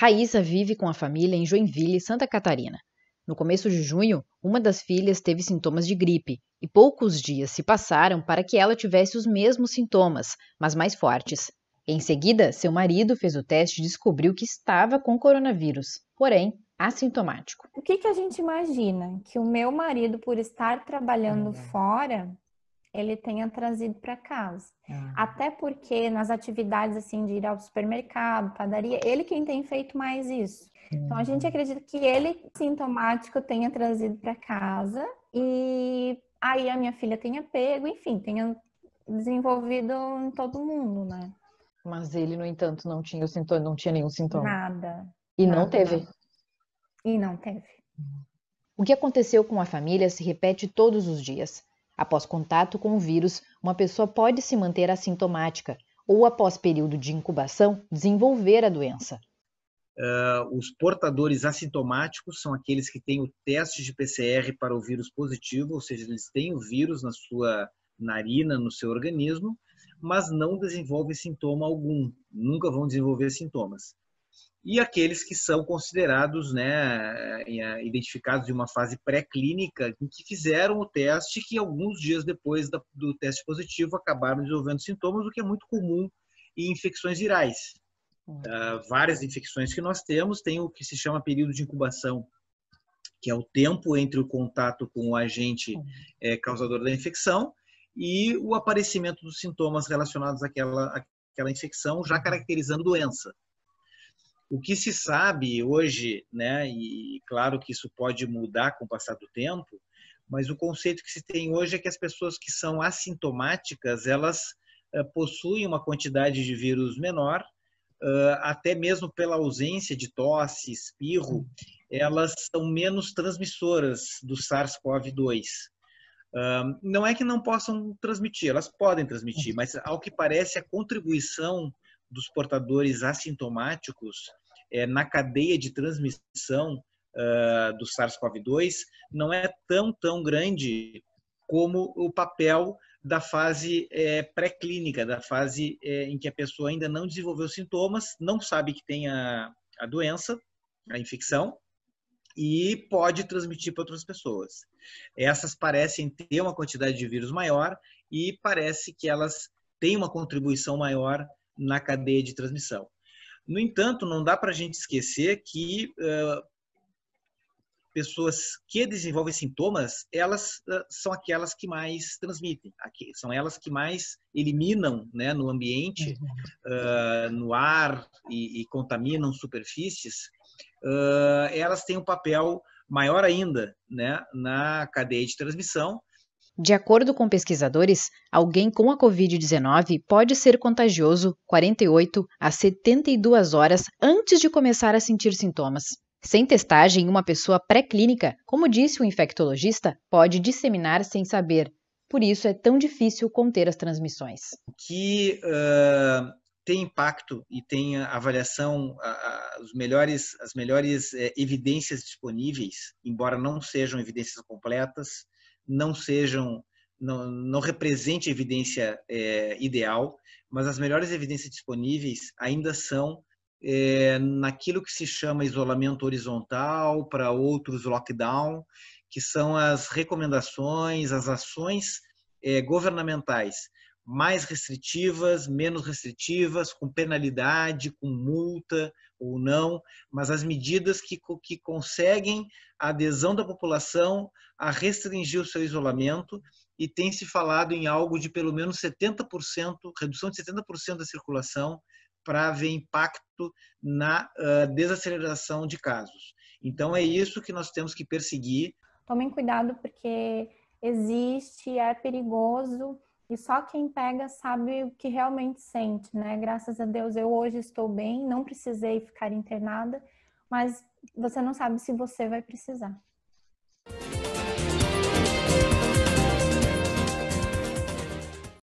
Raíssa vive com a família em Joinville, Santa Catarina. No começo de junho, uma das filhas teve sintomas de gripe e poucos dias se passaram para que ela tivesse os mesmos sintomas, mas mais fortes. Em seguida, seu marido fez o teste e descobriu que estava com coronavírus, porém assintomático. O que, que a gente imagina? Que o meu marido, por estar trabalhando hum. fora, ele tenha trazido para casa. Ah. Até porque nas atividades assim de ir ao supermercado, padaria, ele quem tem feito mais isso. Uhum. Então a gente uhum. acredita que ele sintomático tenha trazido para casa e aí a minha filha tenha pego, enfim, tenha desenvolvido em todo mundo, né? Mas ele, no entanto, não tinha sintoma, não tinha nenhum sintoma. Nada. E nada. não teve. E não teve. Uhum. O que aconteceu com a família se repete todos os dias. Após contato com o vírus, uma pessoa pode se manter assintomática ou, após período de incubação, desenvolver a doença. Uh, os portadores assintomáticos são aqueles que têm o teste de PCR para o vírus positivo, ou seja, eles têm o vírus na sua narina, no seu organismo, mas não desenvolvem sintoma algum, nunca vão desenvolver sintomas e aqueles que são considerados, né, é, é, identificados de uma fase pré-clínica, em que fizeram o teste que alguns dias depois do teste positivo acabaram desenvolvendo sintomas, o que é muito comum em infecções virais. Uh, várias infecções que nós temos têm o que se chama período de incubação, que é o tempo entre o contato com o agente é, causador da infecção e o aparecimento dos sintomas relacionados àquela, àquela infecção, já uhum. caracterizando doença. O que se sabe hoje, né, e claro que isso pode mudar com o passar do tempo, mas o conceito que se tem hoje é que as pessoas que são assintomáticas, elas eh, possuem uma quantidade de vírus menor, eh, até mesmo pela ausência de tosse, espirro, elas são menos transmissoras do SARS-CoV-2. Não é que não possam transmitir, elas podem transmitir, mas ao que parece a contribuição dos portadores assintomáticos é, na cadeia de transmissão uh, do SARS-CoV-2 não é tão, tão grande como o papel da fase é, pré-clínica, da fase é, em que a pessoa ainda não desenvolveu sintomas, não sabe que tem a, a doença, a infecção, e pode transmitir para outras pessoas. Essas parecem ter uma quantidade de vírus maior e parece que elas têm uma contribuição maior na cadeia de transmissão. No entanto, não dá para a gente esquecer que uh, pessoas que desenvolvem sintomas, elas uh, são aquelas que mais transmitem, aqui, são elas que mais eliminam né, no ambiente, uh, no ar e, e contaminam superfícies. elas têm um papel maior ainda né, na cadeia de transmissão de acordo com pesquisadores, alguém com a Covid-19 pode ser contagioso 48 a 72 horas antes de começar a sentir sintomas. Sem testagem, uma pessoa pré-clínica, como disse o infectologista, pode disseminar sem saber. Por isso é tão difícil conter as transmissões. O que uh, tem impacto e tem avaliação, os melhores, as melhores eh, evidências disponíveis, embora não sejam evidências completas, não sejam não, não represente evidência é, ideal, mas as melhores evidências disponíveis ainda são é, naquilo que se chama isolamento horizontal, para outros lockdown, que são as recomendações, as ações é, governamentais mais restritivas, menos restritivas, com penalidade, com multa ou não, mas as medidas que, que conseguem a adesão da população a restringir o seu isolamento e tem se falado em algo de pelo menos 70%, redução de 70% da circulação para haver impacto na uh, desaceleração de casos. Então é isso que nós temos que perseguir. Tomem cuidado porque existe, é perigoso e só quem pega sabe o que realmente sente, né? Graças a Deus eu hoje estou bem, não precisei ficar internada, mas você não sabe se você vai precisar.